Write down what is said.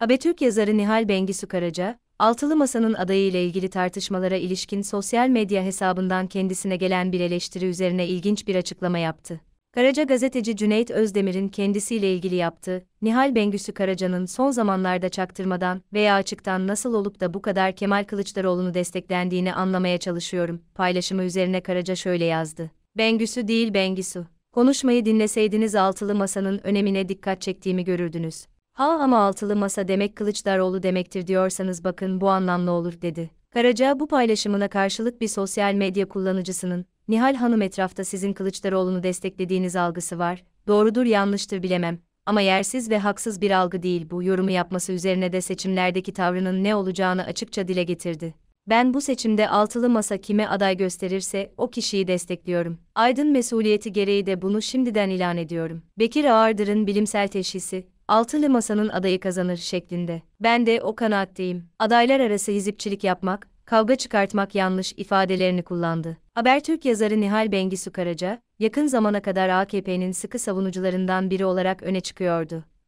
Abetürk yazarı Nihal Bengisu Karaca, Altılı Masa'nın adayı ile ilgili tartışmalara ilişkin sosyal medya hesabından kendisine gelen bir eleştiri üzerine ilginç bir açıklama yaptı. Karaca gazeteci Cüneyt Özdemir'in kendisiyle ilgili yaptığı, Nihal Bengüsü Karaca'nın son zamanlarda çaktırmadan veya açıktan nasıl olup da bu kadar Kemal Kılıçdaroğlu'nu desteklendiğini anlamaya çalışıyorum, paylaşımı üzerine Karaca şöyle yazdı. Bengüsü değil Bengüsü. Konuşmayı dinleseydiniz altılı masanın önemine dikkat çektiğimi görürdünüz. Ha ama altılı masa demek Kılıçdaroğlu demektir diyorsanız bakın bu anlamlı olur dedi. Karaca bu paylaşımına karşılık bir sosyal medya kullanıcısının, Nihal Hanım etrafta sizin Kılıçdaroğlu'nu desteklediğiniz algısı var, doğrudur yanlıştır bilemem ama yersiz ve haksız bir algı değil bu yorumu yapması üzerine de seçimlerdeki tavrının ne olacağını açıkça dile getirdi. Ben bu seçimde altılı masa kime aday gösterirse o kişiyi destekliyorum. Aydın mesuliyeti gereği de bunu şimdiden ilan ediyorum. Bekir Ağardır'ın bilimsel teşhisi, altılı masanın adayı kazanır şeklinde. Ben de o kanaatteyim. Adaylar arası hizipçilik yapmak, kavga çıkartmak yanlış ifadelerini kullandı. Habertürk yazarı Nihal Bengisu Karaca, yakın zamana kadar AKP'nin sıkı savunucularından biri olarak öne çıkıyordu.